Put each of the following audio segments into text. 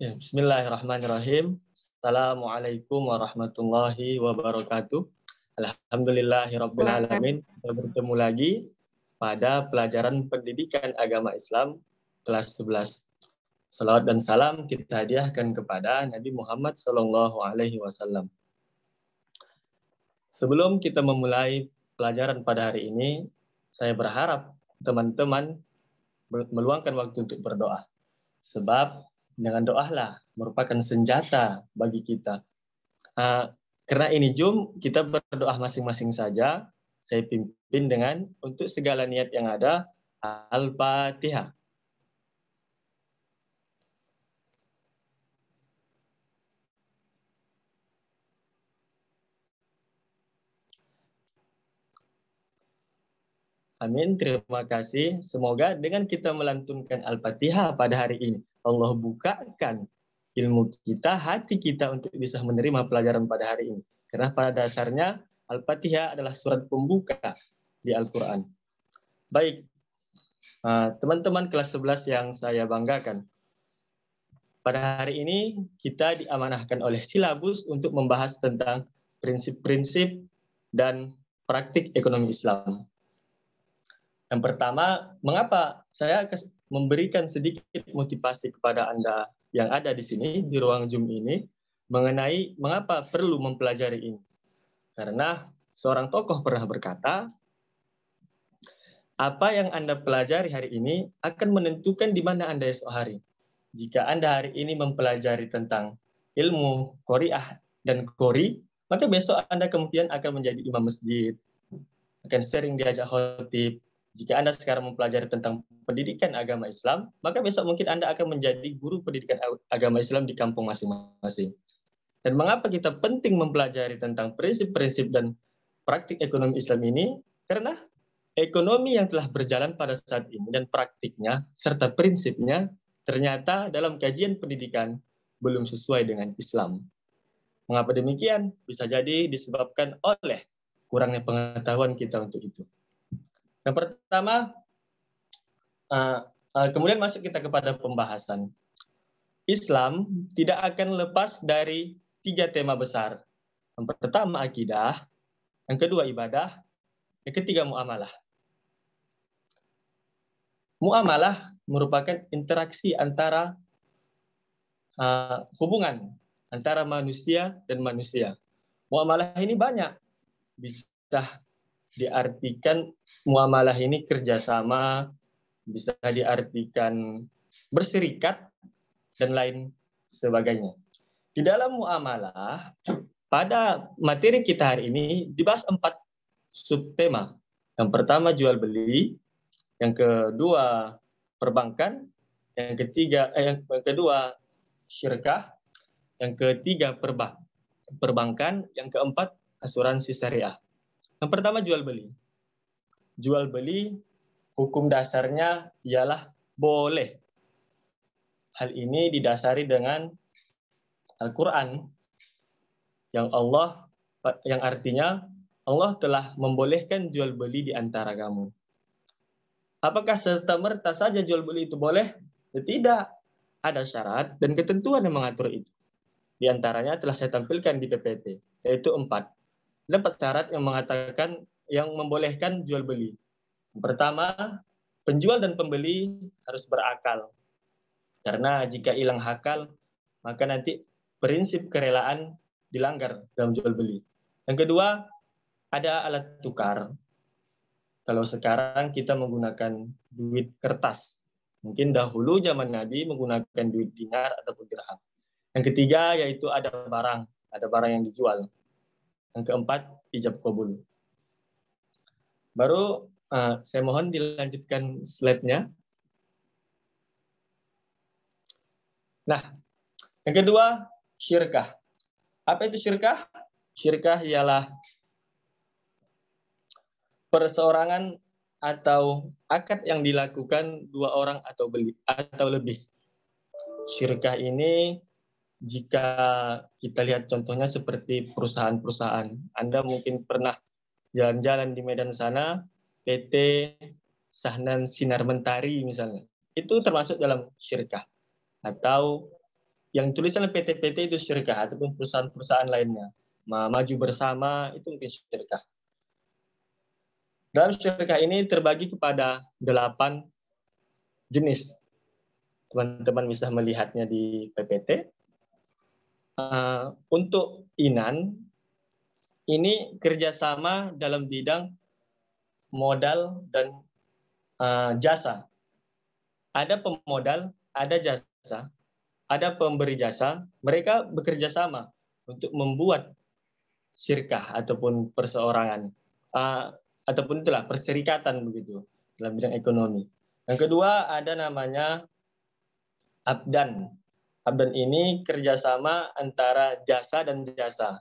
Ya, bismillahirrahmanirrahim. Assalamualaikum warahmatullahi wabarakatuh. Alhamdulillahirrahmanirrahim. Kita bertemu lagi pada pelajaran pendidikan agama Islam kelas 11. Salawat dan salam kita hadiahkan kepada Nabi Muhammad Sallallahu Alaihi Wasallam. Sebelum kita memulai pelajaran pada hari ini, saya berharap teman-teman meluangkan waktu untuk berdoa. Sebab dengan doalah merupakan senjata bagi kita. Uh, karena ini jum kita berdoa masing-masing saja. Saya pimpin dengan untuk segala niat yang ada Al-Fatihah. Amin. Terima kasih. Semoga dengan kita melantunkan Al-Fatihah pada hari ini, Allah bukakan ilmu kita, hati kita untuk bisa menerima pelajaran pada hari ini. Karena pada dasarnya Al-Fatihah adalah surat pembuka di Al-Quran. Baik, ah, teman-teman kelas 11 yang saya banggakan. Pada hari ini kita diamanahkan oleh silabus untuk membahas tentang prinsip-prinsip dan praktik ekonomi Islam. Yang pertama, mengapa saya memberikan sedikit motivasi kepada Anda yang ada di sini, di ruang Zoom ini, mengenai mengapa perlu mempelajari ini. Karena seorang tokoh pernah berkata, apa yang Anda pelajari hari ini akan menentukan di mana Anda esok hari. Jika Anda hari ini mempelajari tentang ilmu koriah dan kori, maka besok Anda kemudian akan menjadi imam masjid, akan sering diajak khotib, jika Anda sekarang mempelajari tentang pendidikan agama Islam, maka besok mungkin Anda akan menjadi guru pendidikan agama Islam di kampung masing-masing. Dan mengapa kita penting mempelajari tentang prinsip-prinsip dan praktik ekonomi Islam ini? Karena ekonomi yang telah berjalan pada saat ini dan praktiknya serta prinsipnya ternyata dalam kajian pendidikan belum sesuai dengan Islam. Mengapa demikian? Bisa jadi disebabkan oleh kurangnya pengetahuan kita untuk itu. Yang pertama, eh, eh, kemudian masuk kita kepada pembahasan. Islam tidak akan lepas dari tiga tema besar. Yang pertama akidah, yang kedua ibadah, yang ketiga muamalah. Muamalah merupakan interaksi antara uh, hubungan antara manusia dan manusia. Muamalah ini banyak, bisa diartikan muamalah ini kerjasama, bisa diartikan berserikat, dan lain sebagainya. Di dalam muamalah, pada materi kita hari ini dibahas empat subtema. Yang pertama jual beli, yang kedua perbankan, yang ketiga eh, yang kedua syirkah, yang ketiga perbank perbankan, yang keempat asuransi syariah. Yang pertama jual beli. Jual beli hukum dasarnya ialah boleh. Hal ini didasari dengan Al-Qur'an yang Allah yang artinya Allah telah membolehkan jual beli di antara kamu. Apakah serta merta saja jual beli itu boleh? Ya tidak. Ada syarat dan ketentuan yang mengatur itu. Di antaranya telah saya tampilkan di PPT, yaitu empat ada empat syarat yang mengatakan yang membolehkan jual beli. Pertama, penjual dan pembeli harus berakal. Karena jika hilang akal, maka nanti prinsip kerelaan dilanggar dalam jual beli. Yang kedua, ada alat tukar. Kalau sekarang kita menggunakan duit kertas. Mungkin dahulu zaman Nabi menggunakan duit dinar ataupun dirham. Yang ketiga yaitu ada barang, ada barang yang dijual. Yang keempat, ijab kabul. Baru uh, saya mohon dilanjutkan slide-nya. Nah, yang kedua, syirkah. Apa itu syirkah? Syirkah ialah perseorangan atau akad yang dilakukan dua orang atau beli atau lebih. Syirkah ini jika kita lihat contohnya seperti perusahaan-perusahaan. Anda mungkin pernah jalan-jalan di Medan sana, PT Sahnan Sinar Mentari misalnya. Itu termasuk dalam syirkah. Atau yang tulisan PT-PT itu syirkah ataupun perusahaan-perusahaan lainnya. Maju bersama itu mungkin syirkah. Dalam syirkah ini terbagi kepada delapan jenis. Teman-teman bisa melihatnya di PPT Eh, untuk Inan, ini kerjasama dalam bidang modal dan uh, jasa. Ada pemodal, ada jasa, ada pemberi jasa. Mereka bekerja sama untuk membuat sirkah ataupun perseorangan uh, ataupun itulah perserikatan begitu dalam bidang ekonomi. Yang kedua ada namanya abdan Abden ini kerjasama antara jasa dan jasa.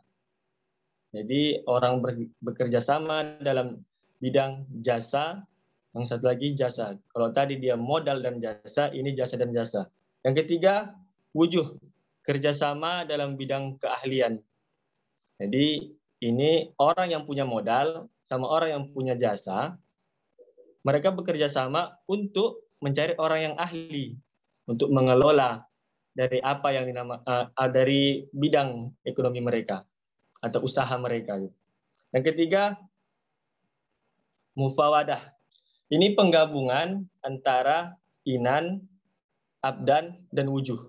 Jadi orang ber, bekerja sama dalam bidang jasa, yang satu lagi jasa. Kalau tadi dia modal dan jasa, ini jasa dan jasa. Yang ketiga, wujud kerjasama dalam bidang keahlian. Jadi ini orang yang punya modal sama orang yang punya jasa, mereka bekerja sama untuk mencari orang yang ahli, untuk mengelola dari apa yang dinama uh, dari bidang ekonomi mereka atau usaha mereka. Gitu. Yang ketiga, mufawadah. Ini penggabungan antara inan, abdan, dan wujuh.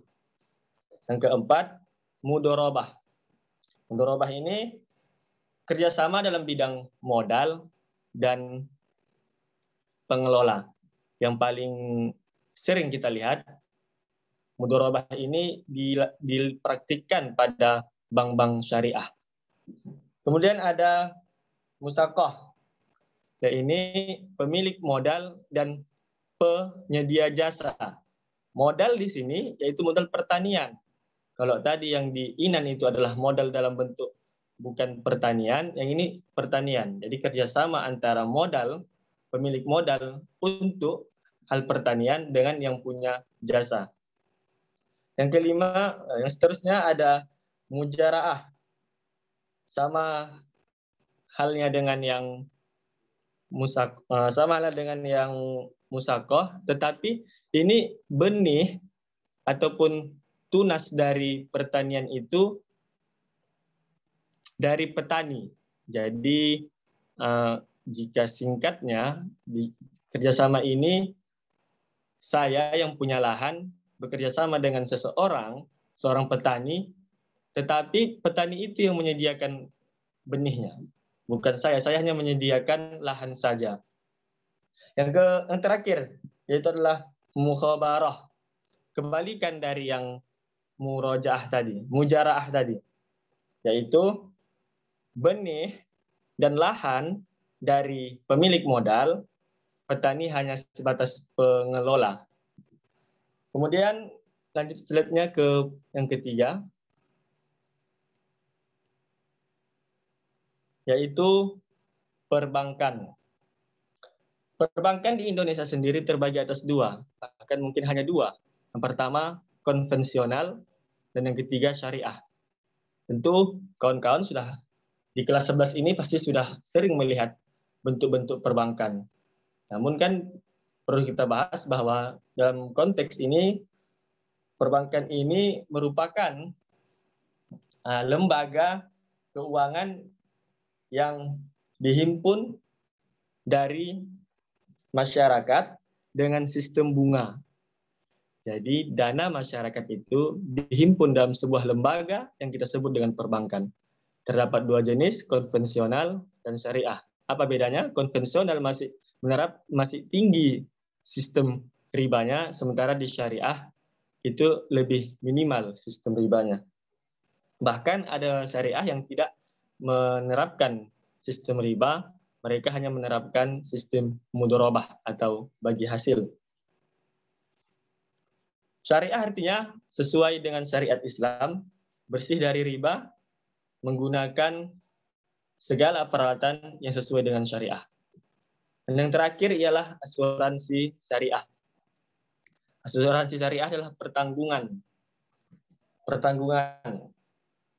Yang keempat, mudorobah. Mudorobah ini kerjasama dalam bidang modal dan pengelola. Yang paling sering kita lihat mudorobah ini dipraktikkan pada bank-bank syariah. Kemudian ada musakoh, yaitu pemilik modal dan penyedia jasa. Modal di sini yaitu modal pertanian. Kalau tadi yang di Inan itu adalah modal dalam bentuk bukan pertanian, yang ini pertanian. Jadi kerjasama antara modal, pemilik modal untuk hal pertanian dengan yang punya jasa. Yang kelima, eh, yang seterusnya ada mujaraah. Sama halnya dengan yang musak eh, sama halnya dengan yang musakoh, tetapi ini benih ataupun tunas dari pertanian itu dari petani. Jadi eh, jika singkatnya kerjasama ini saya yang punya lahan bekerja sama dengan seseorang, seorang petani, tetapi petani itu yang menyediakan benihnya. Bukan saya, saya hanya menyediakan lahan saja. Yang ke yang terakhir yaitu adalah mukhabarah. Kebalikan dari yang murojaah tadi, mujaraah tadi. Yaitu benih dan lahan dari pemilik modal, petani hanya sebatas pengelola. Kemudian lanjut slide-nya ke yang ketiga, yaitu perbankan. Perbankan di Indonesia sendiri terbagi atas dua, bahkan mungkin hanya dua. Yang pertama, konvensional, dan yang ketiga, syariah. Tentu kawan-kawan sudah di kelas 11 ini pasti sudah sering melihat bentuk-bentuk perbankan. Namun kan perlu kita bahas bahwa dalam konteks ini perbankan ini merupakan uh, lembaga keuangan yang dihimpun dari masyarakat dengan sistem bunga. Jadi dana masyarakat itu dihimpun dalam sebuah lembaga yang kita sebut dengan perbankan. Terdapat dua jenis, konvensional dan syariah. Apa bedanya? Konvensional masih menerap masih tinggi sistem ribanya, sementara di syariah itu lebih minimal sistem ribanya. Bahkan ada syariah yang tidak menerapkan sistem riba, mereka hanya menerapkan sistem mudorobah atau bagi hasil. Syariah artinya sesuai dengan syariat Islam, bersih dari riba, menggunakan segala peralatan yang sesuai dengan syariah. Dan yang terakhir ialah asuransi syariah. Asuransi syariah adalah pertanggungan. Pertanggungan.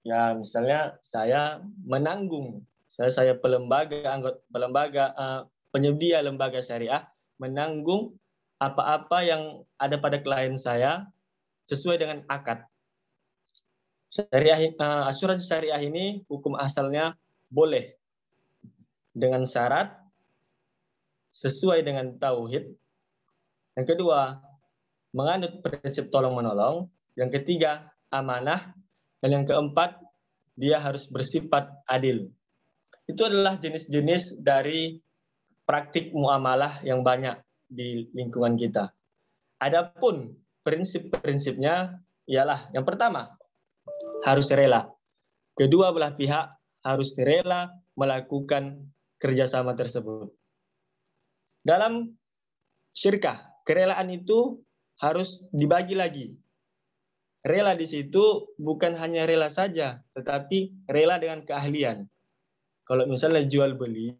Ya, misalnya saya menanggung, saya saya pelembaga anggota pelembaga uh, penyedia lembaga syariah menanggung apa-apa yang ada pada klien saya sesuai dengan akad. Syariah, uh, asuransi syariah ini hukum asalnya boleh dengan syarat sesuai dengan tauhid. Yang kedua, menganut prinsip tolong-menolong. Yang ketiga, amanah. Dan yang keempat, dia harus bersifat adil. Itu adalah jenis-jenis dari praktik muamalah yang banyak di lingkungan kita. Adapun prinsip-prinsipnya ialah yang pertama, harus rela. Kedua belah pihak harus rela melakukan kerjasama tersebut. Dalam syirkah, kerelaan itu harus dibagi lagi. Rela di situ bukan hanya rela saja, tetapi rela dengan keahlian. Kalau misalnya jual beli,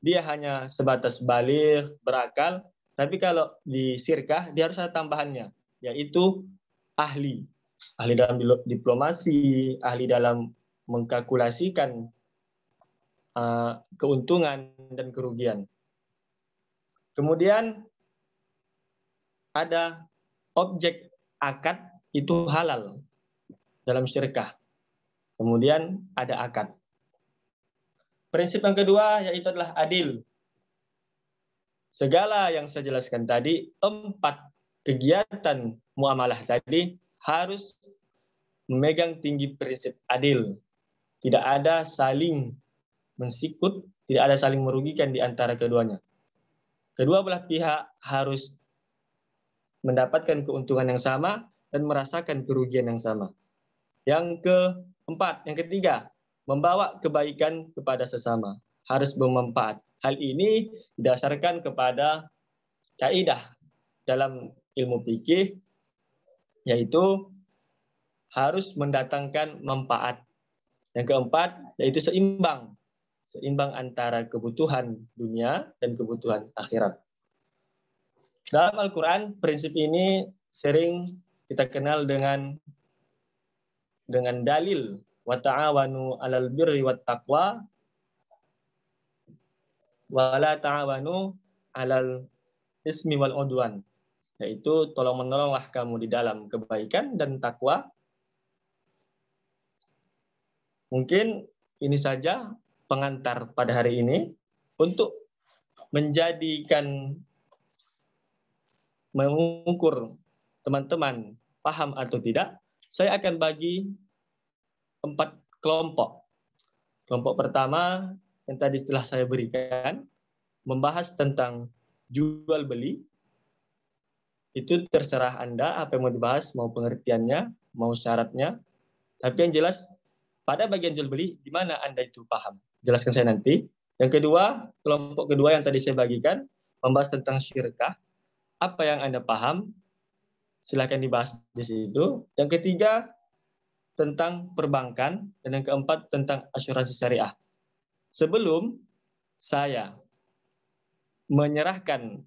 dia hanya sebatas balik, berakal, tapi kalau di sirkah, dia harus ada tambahannya, yaitu ahli. Ahli dalam diplomasi, ahli dalam mengkalkulasikan uh, keuntungan dan kerugian. Kemudian ada objek akad itu halal dalam syirkah. Kemudian ada akad. Prinsip yang kedua yaitu adalah adil. Segala yang saya jelaskan tadi, empat kegiatan muamalah tadi harus memegang tinggi prinsip adil. Tidak ada saling mensikut, tidak ada saling merugikan di antara keduanya. Kedua belah pihak harus mendapatkan keuntungan yang sama dan merasakan kerugian yang sama. Yang keempat, yang ketiga, membawa kebaikan kepada sesama. Harus bermanfaat. Hal ini didasarkan kepada kaidah dalam ilmu fikih yaitu harus mendatangkan manfaat. Yang keempat yaitu seimbang seimbang antara kebutuhan dunia dan kebutuhan akhirat. Dalam Al-Quran, prinsip ini sering kita kenal dengan dengan dalil wa ta'awanu 'alal birri wat taqwa wa la ta'awanu 'alal ismi wal udwan yaitu tolong menolonglah kamu di dalam kebaikan dan takwa. Mungkin ini saja pengantar pada hari ini untuk menjadikan mengukur teman-teman paham atau tidak, saya akan bagi empat kelompok. Kelompok pertama yang tadi setelah saya berikan membahas tentang jual beli. Itu terserah Anda apa yang mau dibahas, mau pengertiannya, mau syaratnya. Tapi yang jelas pada bagian jual beli di mana Anda itu paham jelaskan saya nanti. Yang kedua, kelompok kedua yang tadi saya bagikan membahas tentang syirkah. Apa yang Anda paham? Silahkan dibahas di situ. Yang ketiga, tentang perbankan dan yang keempat tentang asuransi syariah. Sebelum saya menyerahkan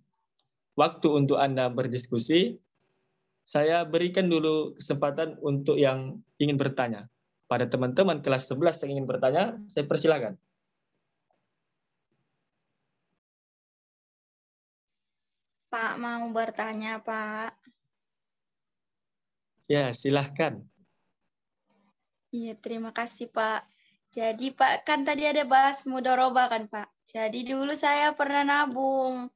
waktu untuk Anda berdiskusi, saya berikan dulu kesempatan untuk yang ingin bertanya. Pada teman-teman kelas 11 yang ingin bertanya, saya persilakan. Pak mau bertanya, Pak. Ya, silahkan. Iya, terima kasih, Pak. Jadi, Pak, kan tadi ada bahas mudoroba kan, Pak? Jadi dulu saya pernah nabung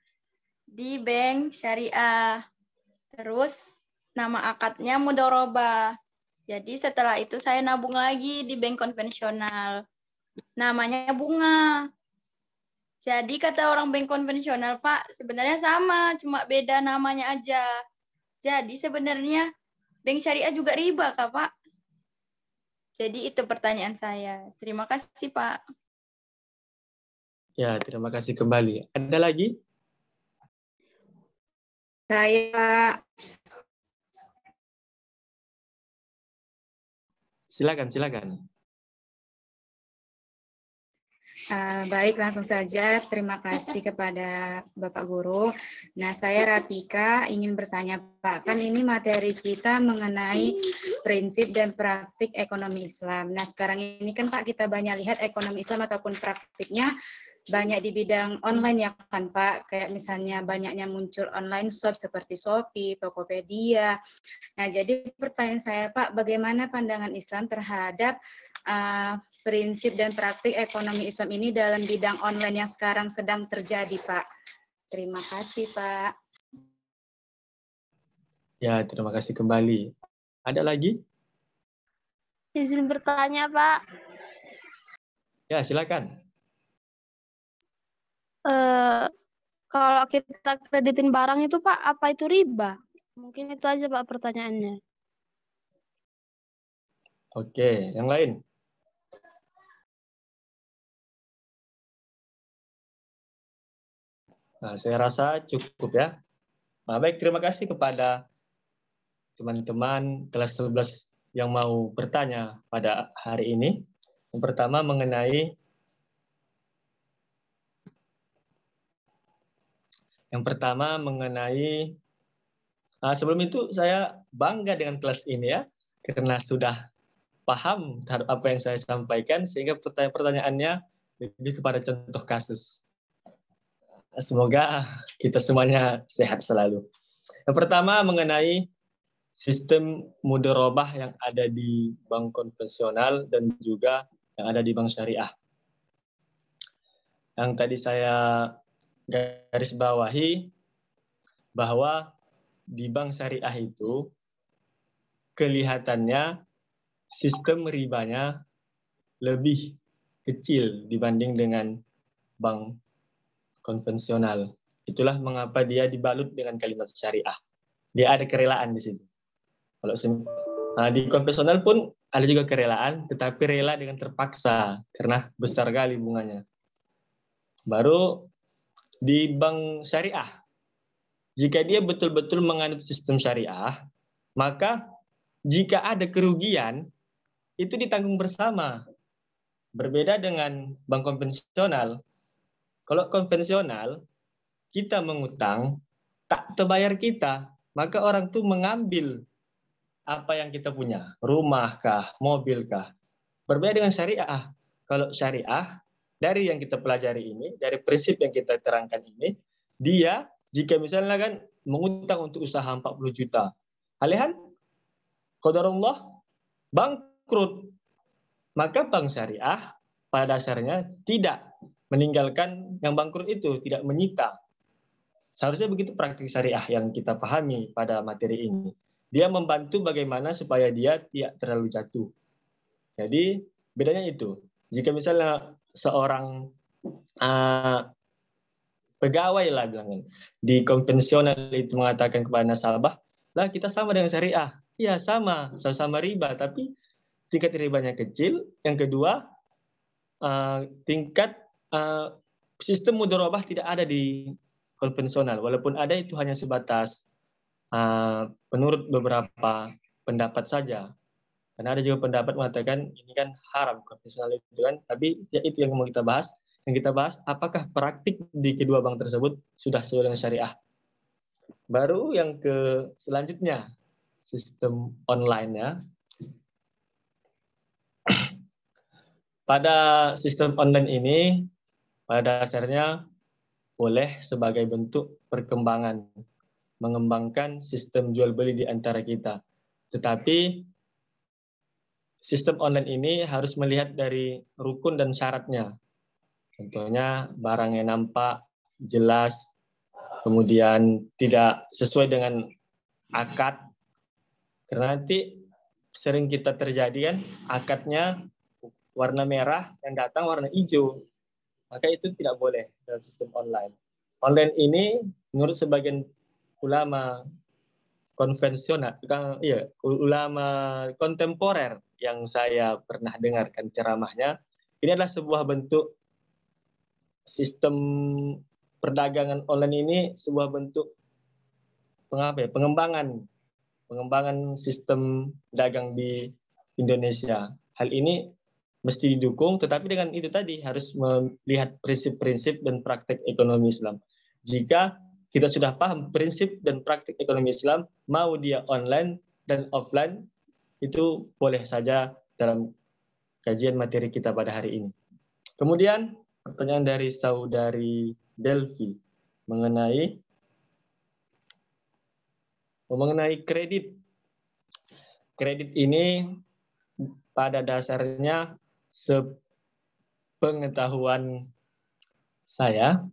di bank syariah. Terus nama akadnya mudoroba. Jadi setelah itu saya nabung lagi di bank konvensional. Namanya bunga. Jadi kata orang bank konvensional, Pak, sebenarnya sama, cuma beda namanya aja. Jadi sebenarnya bank syariah juga riba, Kak, Pak? Jadi itu pertanyaan saya. Terima kasih, Pak. Ya, terima kasih kembali. Ada lagi? Saya, Silakan, silakan. Uh, baik, langsung saja. Terima kasih kepada Bapak Guru. Nah, saya Rapika ingin bertanya, Pak, kan ini materi kita mengenai prinsip dan praktik ekonomi Islam. Nah, sekarang ini kan Pak kita banyak lihat ekonomi Islam ataupun praktiknya banyak di bidang online ya kan Pak, kayak misalnya banyaknya muncul online shop seperti Shopee, Tokopedia. Nah, jadi pertanyaan saya Pak, bagaimana pandangan Islam terhadap uh, prinsip dan praktik ekonomi Islam ini dalam bidang online yang sekarang sedang terjadi Pak? Terima kasih Pak. Ya, terima kasih kembali. Ada lagi? Izin bertanya, Pak. Ya, silakan. Eh, kalau kita kreditin barang itu Pak, apa itu riba? Mungkin itu aja Pak pertanyaannya. Oke, yang lain. Nah, saya rasa cukup ya. Nah, baik, terima kasih kepada teman-teman kelas 11 yang mau bertanya pada hari ini. Yang pertama mengenai Yang pertama mengenai uh, sebelum itu saya bangga dengan kelas ini ya karena sudah paham apa yang saya sampaikan sehingga pertanyaan-pertanyaannya lebih kepada contoh kasus. Semoga kita semuanya sehat selalu. Yang pertama mengenai sistem mudorobah yang ada di bank konvensional dan juga yang ada di bank syariah. Yang tadi saya garis bawahi bahwa di bank syariah itu kelihatannya sistem ribanya lebih kecil dibanding dengan bank konvensional. Itulah mengapa dia dibalut dengan kalimat syariah. Dia ada kerelaan di sini Kalau nah, di konvensional pun ada juga kerelaan, tetapi rela dengan terpaksa karena besar kali bunganya. Baru di bank syariah. Jika dia betul-betul menganut sistem syariah, maka jika ada kerugian, itu ditanggung bersama. Berbeda dengan bank konvensional. Kalau konvensional, kita mengutang, tak terbayar kita, maka orang itu mengambil apa yang kita punya, rumahkah, mobilkah. Berbeda dengan syariah. Kalau syariah, dari yang kita pelajari ini, dari prinsip yang kita terangkan ini, dia jika misalnya kan mengutang untuk usaha 40 juta, alihan qadarullah bangkrut, maka bank syariah pada dasarnya tidak meninggalkan yang bangkrut itu, tidak menyita. Seharusnya begitu praktik syariah yang kita pahami pada materi ini. Dia membantu bagaimana supaya dia tidak terlalu jatuh. Jadi bedanya itu. Jika misalnya seorang uh, pegawai lah bilang di konvensional itu mengatakan kepada nasabah lah kita sama dengan syariah ya sama sama-sama riba tapi tingkat ribanya kecil yang kedua uh, tingkat uh, sistem mudorobah tidak ada di konvensional walaupun ada itu hanya sebatas uh, menurut beberapa pendapat saja karena ada juga pendapat mengatakan ini kan haram konvensional itu kan, tapi ya itu yang mau kita bahas. Yang kita bahas apakah praktik di kedua bank tersebut sudah sesuai dengan syariah. Baru yang ke selanjutnya sistem online ya. Pada sistem online ini pada dasarnya boleh sebagai bentuk perkembangan mengembangkan sistem jual beli di antara kita. Tetapi sistem online ini harus melihat dari rukun dan syaratnya. Contohnya barang yang nampak jelas, kemudian tidak sesuai dengan akad. Karena nanti sering kita terjadi kan akadnya warna merah yang datang warna hijau. Maka itu tidak boleh dalam sistem online. Online ini menurut sebagian ulama konvensional, iya, ulama kontemporer yang saya pernah dengarkan ceramahnya, ini adalah sebuah bentuk sistem perdagangan online ini sebuah bentuk pengapa ya, pengembangan pengembangan sistem dagang di Indonesia. Hal ini mesti didukung, tetapi dengan itu tadi harus melihat prinsip-prinsip dan praktek ekonomi Islam. Jika kita sudah paham prinsip dan praktik ekonomi Islam, mau dia online dan offline, itu boleh saja dalam kajian materi kita pada hari ini. Kemudian pertanyaan dari saudari Delvi mengenai oh, mengenai kredit. Kredit ini pada dasarnya sepengetahuan saya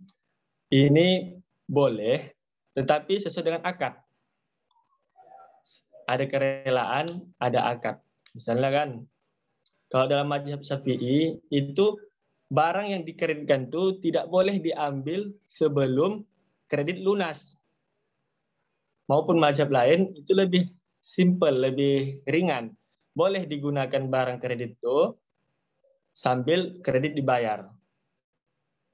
ini boleh, tetapi sesuai dengan akad. Ada kerelaan, ada akad. Misalnya kan, kalau dalam majlis syafi'i itu barang yang dikreditkan itu tidak boleh diambil sebelum kredit lunas. Maupun majlis lain itu lebih simple, lebih ringan. Boleh digunakan barang kredit itu sambil kredit dibayar.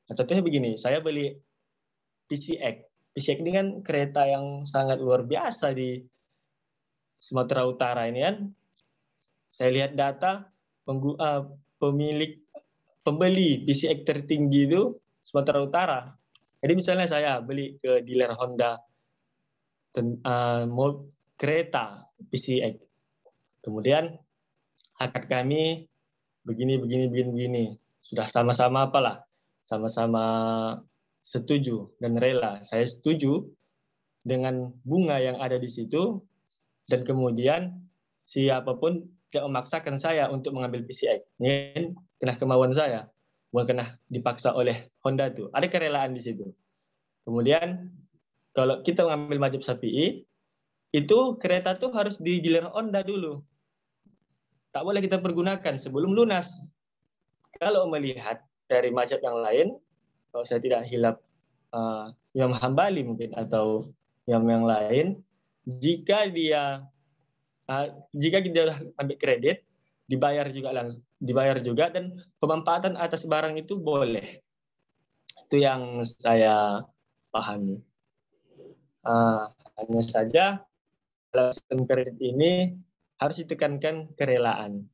Nah, contohnya begini, saya beli PCX. PCX ini kan kereta yang sangat luar biasa di Sumatera Utara ini kan. Saya lihat data eh, pemilik pembeli PCX tertinggi itu Sumatera Utara. Jadi misalnya saya beli ke dealer Honda ten, uh, eh, mod kereta PCX. Kemudian akad kami begini begini begini begini. Sudah sama-sama apalah? Sama-sama setuju dan rela. Saya setuju dengan bunga yang ada di situ dan kemudian siapapun tidak memaksakan saya untuk mengambil PCI Ini kena kemauan saya, bukan kena dipaksa oleh Honda itu. Ada kerelaan di situ. Kemudian kalau kita mengambil majib sapi itu kereta tuh harus digilir Honda dulu. Tak boleh kita pergunakan sebelum lunas. Kalau melihat dari majap yang lain, kalau saya tidak hilap uh, Imam Hambali mungkin atau Imam yang lain, jika dia uh, jika kita sudah ambil kredit, dibayar juga langsung, dibayar juga dan pemanfaatan atas barang itu boleh. Itu yang saya pahami. Uh, hanya saja dalam kredit ini harus ditekankan kerelaan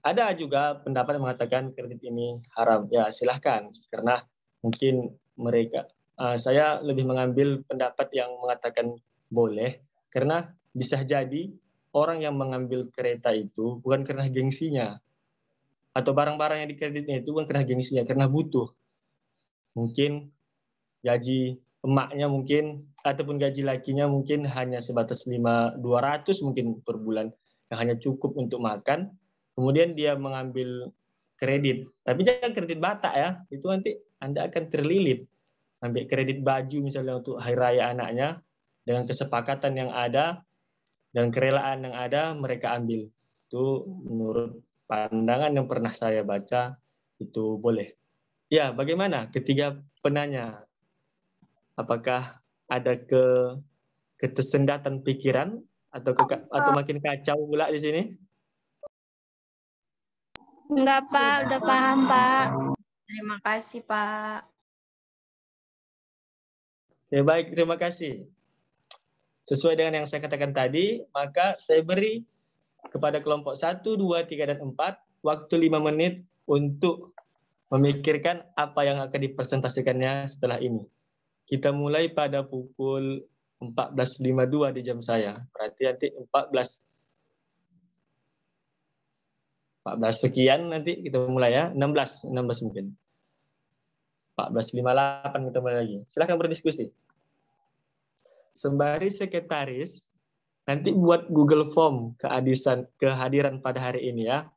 ada juga pendapat yang mengatakan kredit ini haram. Ya, silahkan. Karena mungkin mereka, uh, saya lebih mengambil pendapat yang mengatakan boleh, karena bisa jadi orang yang mengambil kereta itu bukan karena gengsinya, atau barang-barang yang dikreditnya itu bukan karena gengsinya, karena butuh. Mungkin gaji emaknya mungkin, ataupun gaji lakinya mungkin hanya sebatas 5, 200 mungkin per bulan, yang hanya cukup untuk makan, kemudian dia mengambil kredit. Tapi jangan kredit bata ya, itu nanti Anda akan terlilit. Ambil kredit baju misalnya untuk hari raya anaknya, dengan kesepakatan yang ada dan kerelaan yang ada mereka ambil. Itu menurut pandangan yang pernah saya baca itu boleh. Ya, bagaimana ketiga penanya? Apakah ada ke ketersendatan pikiran atau ke, atau ah. makin kacau pula di sini? Enggak, Pak. Sudah. Udah paham, Pak. Terima kasih, Pak. Ya, baik. Terima kasih. Sesuai dengan yang saya katakan tadi, maka saya beri kepada kelompok 1, 2, 3, dan 4 waktu 5 menit untuk memikirkan apa yang akan dipresentasikannya setelah ini. Kita mulai pada pukul 14.52 di jam saya. Berarti nanti 14 14 sekian nanti kita mulai ya. 16, 16 mungkin. 14.58 kita mulai lagi. Silahkan berdiskusi. Sembari sekretaris nanti buat Google Form keadisan kehadiran pada hari ini ya.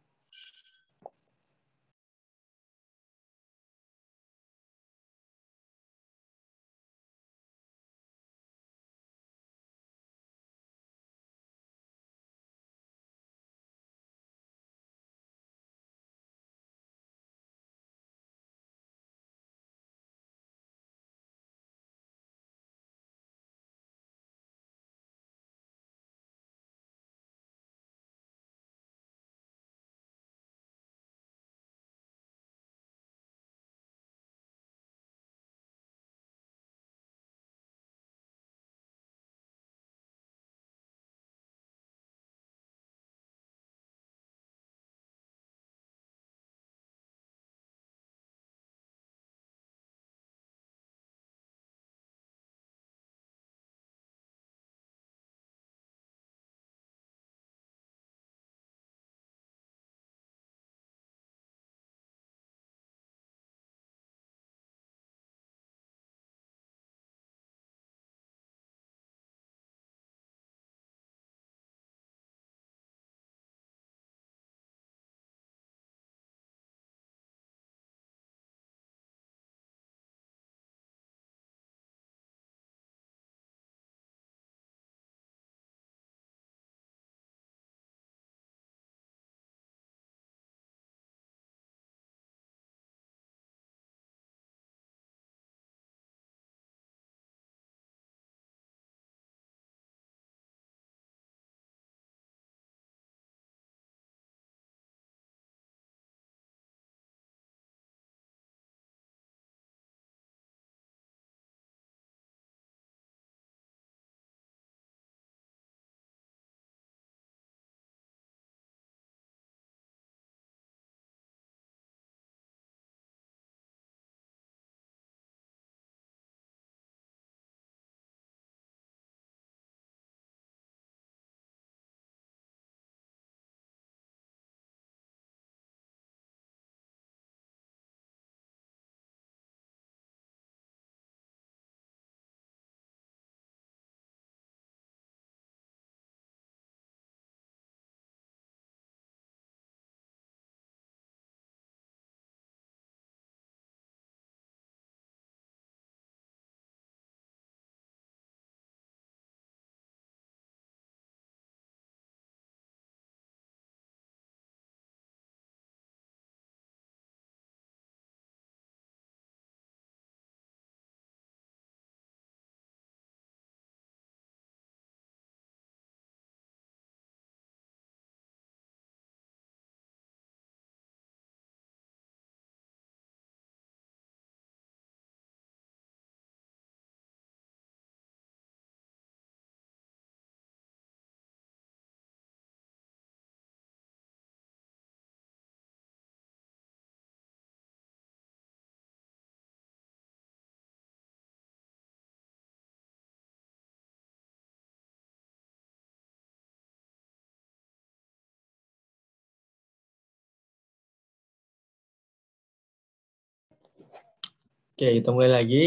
Oke, kita mulai lagi.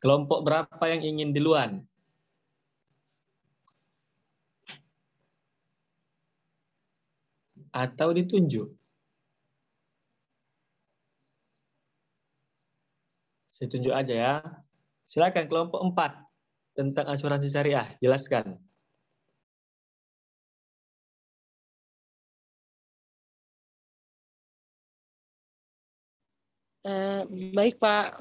Kelompok berapa yang ingin duluan? Atau ditunjuk? Saya tunjuk aja ya. Silakan kelompok 4 tentang asuransi syariah, jelaskan. Eh, baik Pak.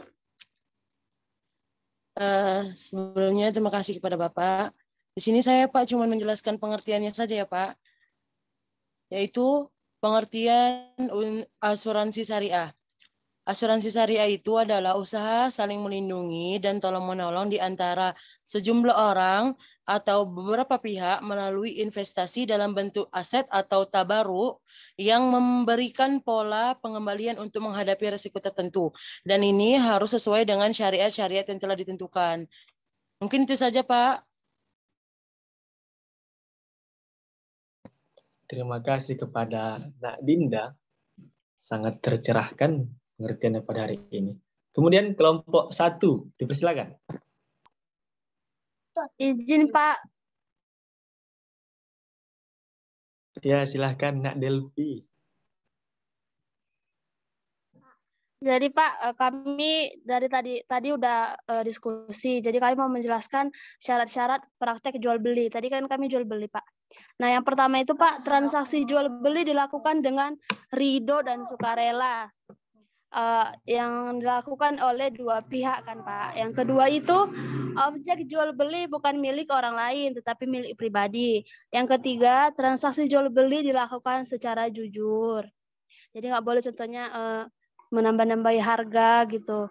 Uh, sebelumnya terima kasih kepada Bapak. Di sini saya Pak cuma menjelaskan pengertiannya saja ya Pak. Yaitu pengertian asuransi syariah. Asuransi syariah itu adalah usaha saling melindungi dan tolong-menolong di antara sejumlah orang atau beberapa pihak melalui investasi dalam bentuk aset atau tabaru yang memberikan pola pengembalian untuk menghadapi risiko tertentu. Dan ini harus sesuai dengan syariat-syariat yang telah ditentukan. Mungkin itu saja, Pak. Terima kasih kepada Nak Dinda. Sangat tercerahkan pengertiannya pada hari ini. Kemudian kelompok satu, dipersilakan. Izin Pak. Ya silahkan Nak Delvi. Jadi Pak, eh, kami dari tadi tadi udah uh, diskusi. Jadi kami mau menjelaskan syarat-syarat praktek jual beli. Tadi kan kami jual beli, Pak. Nah, yang pertama itu Pak, transaksi jual beli dilakukan dengan rido dan sukarela uh, yang dilakukan oleh dua pihak kan Pak. Yang kedua itu objek jual beli bukan milik orang lain tetapi milik pribadi. Yang ketiga transaksi jual beli dilakukan secara jujur. Jadi nggak boleh contohnya uh, menambah-nambahi harga gitu.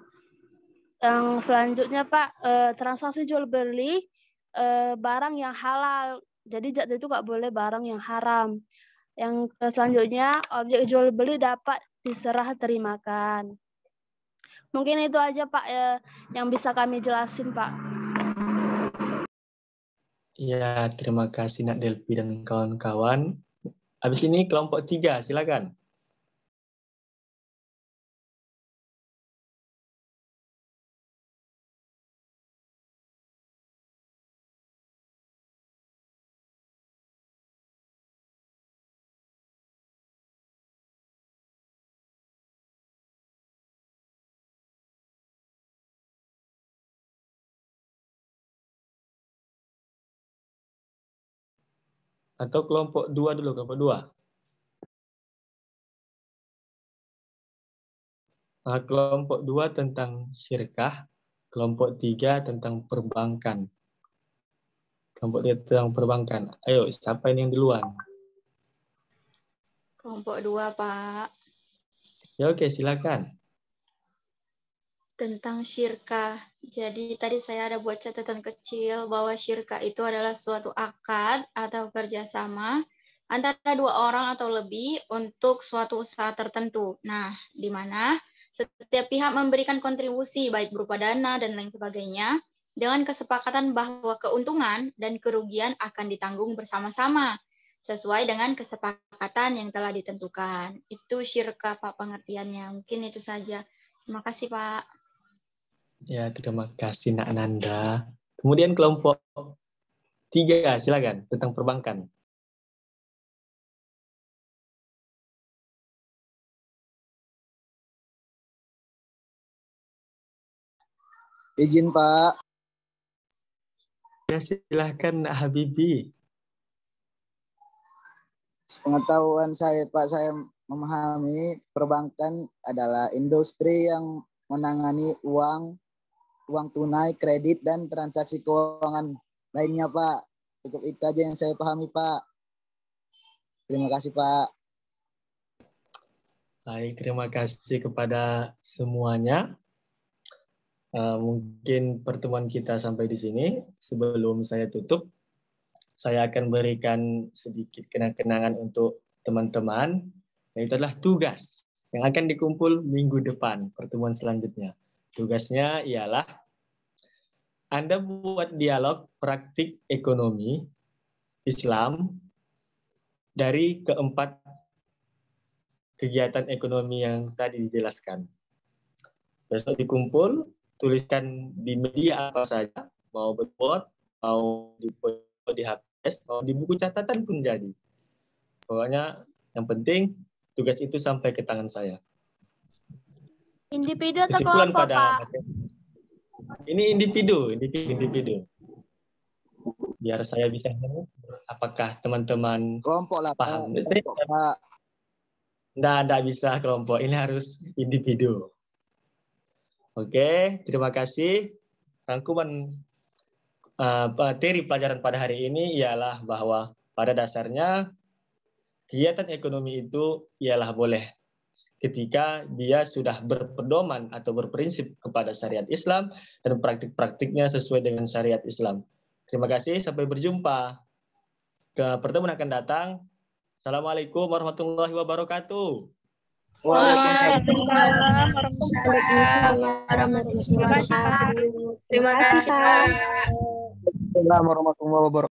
Yang selanjutnya Pak uh, transaksi jual beli uh, barang yang halal. Jadi itu nggak boleh barang yang haram. Yang selanjutnya objek jual beli dapat diserah terimakan. Mungkin itu aja Pak ya yang bisa kami jelasin Pak. Ya, terima kasih Nak Delvi dan kawan-kawan. Habis ini kelompok tiga, silakan. atau kelompok dua dulu, kelompok dua. Nah, kelompok dua tentang syirkah, kelompok tiga tentang perbankan. Kelompok tiga tentang perbankan. Ayo, siapa ini yang duluan? Kelompok dua, Pak. Ya, oke, silakan tentang syirka. Jadi tadi saya ada buat catatan kecil bahwa syirka itu adalah suatu akad atau kerjasama antara dua orang atau lebih untuk suatu usaha tertentu. Nah, di mana setiap pihak memberikan kontribusi baik berupa dana dan lain sebagainya dengan kesepakatan bahwa keuntungan dan kerugian akan ditanggung bersama-sama sesuai dengan kesepakatan yang telah ditentukan. Itu syirka, Pak pengertiannya. Mungkin itu saja. Terima kasih Pak. Ya, terima kasih Nak Nanda. Kemudian kelompok tiga, silakan tentang perbankan. Izin Pak. Ya silakan, Nak Habibi. Pengetahuan saya Pak, saya memahami perbankan adalah industri yang menangani uang uang tunai, kredit, dan transaksi keuangan lainnya, Pak. Cukup itu aja yang saya pahami, Pak. Terima kasih, Pak. Baik, terima kasih kepada semuanya. Uh, mungkin pertemuan kita sampai di sini. Sebelum saya tutup, saya akan berikan sedikit kenang-kenangan untuk teman-teman. Nah, itu adalah tugas yang akan dikumpul minggu depan, pertemuan selanjutnya. Tugasnya ialah Anda buat dialog praktik ekonomi Islam dari keempat kegiatan ekonomi yang tadi dijelaskan. Besok dikumpul, tuliskan di media apa saja, mau berbuat, mau di, di mau di buku catatan pun jadi. Pokoknya yang penting tugas itu sampai ke tangan saya. Individu atau kesimpulan kelompok, pada Ini individu, individu, individu. Biar saya bisa apakah teman-teman kelompok lah paham. Kelompok, Pak. Nggak, nggak bisa kelompok. Ini harus individu. Oke, terima kasih. Rangkuman uh, pelajaran pada hari ini ialah bahwa pada dasarnya kegiatan ekonomi itu ialah boleh ketika dia sudah berpedoman atau berprinsip kepada syariat Islam dan praktik-praktiknya sesuai dengan syariat Islam. Terima kasih, sampai berjumpa. Ke pertemuan akan datang. Assalamualaikum warahmatullahi wabarakatuh. Waalaikumsalam warahmatullahi wabarakatuh. Terima kasih. Assalamualaikum warahmatullahi wabarakatuh.